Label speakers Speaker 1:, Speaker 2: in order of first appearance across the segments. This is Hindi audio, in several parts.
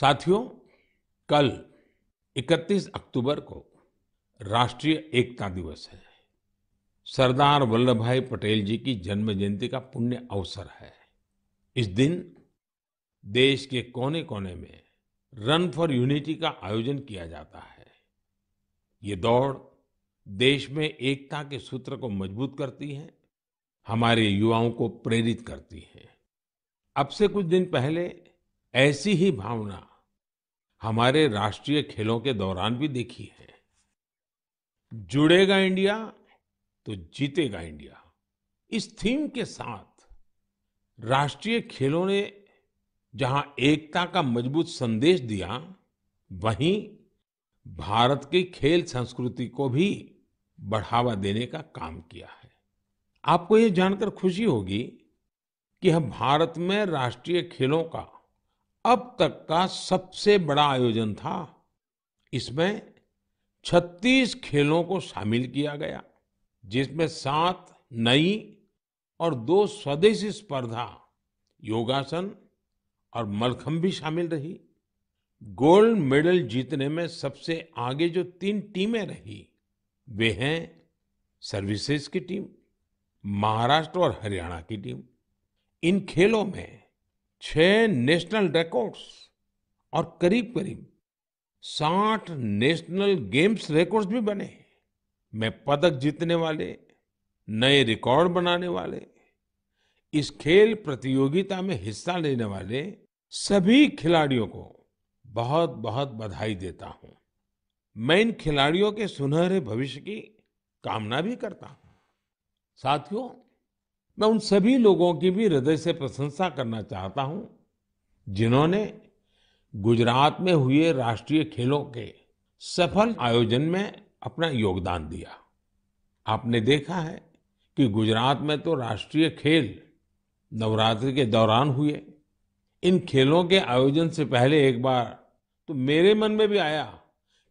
Speaker 1: साथियों कल 31 अक्टूबर को राष्ट्रीय एकता दिवस है सरदार वल्लभ भाई पटेल जी की जन्म जयंती का पुण्य अवसर है इस दिन देश के कोने कोने में रन फॉर यूनिटी का आयोजन किया जाता है ये दौड़ देश में एकता के सूत्र को मजबूत करती है हमारे युवाओं को प्रेरित करती है अब से कुछ दिन पहले ऐसी ही भावना हमारे राष्ट्रीय खेलों के दौरान भी देखी है जुड़ेगा इंडिया तो जीतेगा इंडिया इस थीम के साथ राष्ट्रीय खेलों ने जहां एकता का मजबूत संदेश दिया वहीं भारत की खेल संस्कृति को भी बढ़ावा देने का काम किया है आपको यह जानकर खुशी होगी कि हम भारत में राष्ट्रीय खेलों का अब तक का सबसे बड़ा आयोजन था इसमें 36 खेलों को शामिल किया गया जिसमें सात नई और दो स्वदेशी स्पर्धा योगासन और मलखम भी शामिल रही गोल्ड मेडल जीतने में सबसे आगे जो तीन टीमें रही वे हैं सर्विसेज की टीम महाराष्ट्र और हरियाणा की टीम इन खेलों में छह नेशनल रिकॉर्ड्स और करीब करीब साठ नेशनल गेम्स रिकॉर्ड्स भी बने मैं पदक जीतने वाले नए रिकॉर्ड बनाने वाले इस खेल प्रतियोगिता में हिस्सा लेने वाले सभी खिलाड़ियों को बहुत बहुत बधाई देता हूं मैं इन खिलाड़ियों के सुनहरे भविष्य की कामना भी करता हूं साथियों मैं उन सभी लोगों की भी हृदय से प्रशंसा करना चाहता हूं जिन्होंने गुजरात में हुए राष्ट्रीय खेलों के सफल आयोजन में अपना योगदान दिया आपने देखा है कि गुजरात में तो राष्ट्रीय खेल नवरात्रि के दौरान हुए इन खेलों के आयोजन से पहले एक बार तो मेरे मन में भी आया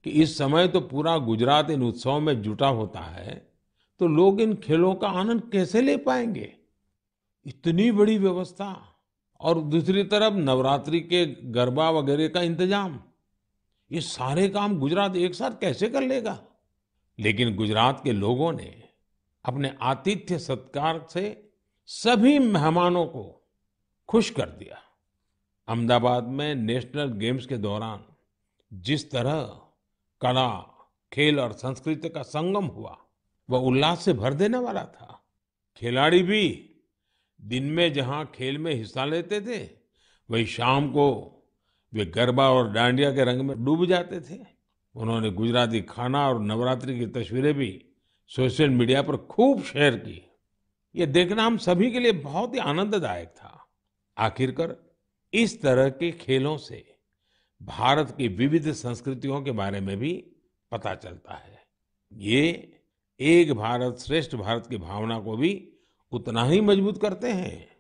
Speaker 1: कि इस समय तो पूरा गुजरात इन उत्सवों में जुटा होता है तो लोग इन खेलों का आनंद कैसे ले पाएंगे इतनी बड़ी व्यवस्था और दूसरी तरफ नवरात्रि के गरबा वगैरह का इंतजाम ये सारे काम गुजरात एक साथ कैसे कर लेगा लेकिन गुजरात के लोगों ने अपने आतिथ्य सत्कार से सभी मेहमानों को खुश कर दिया अहमदाबाद में नेशनल गेम्स के दौरान जिस तरह कला खेल और संस्कृति का संगम हुआ वह उल्लास से भर देने वाला था खिलाड़ी भी दिन में जहां खेल में हिस्सा लेते थे वही शाम को वे गरबा और डांडिया के रंग में डूब जाते थे उन्होंने गुजराती खाना और नवरात्रि की तस्वीरें भी सोशल मीडिया पर खूब शेयर की ये देखना हम सभी के लिए बहुत ही आनंददायक था आखिरकार इस तरह के खेलों से भारत की विविध संस्कृतियों के बारे में भी पता चलता है ये एक भारत श्रेष्ठ भारत की भावना को भी उतना ही मजबूत करते हैं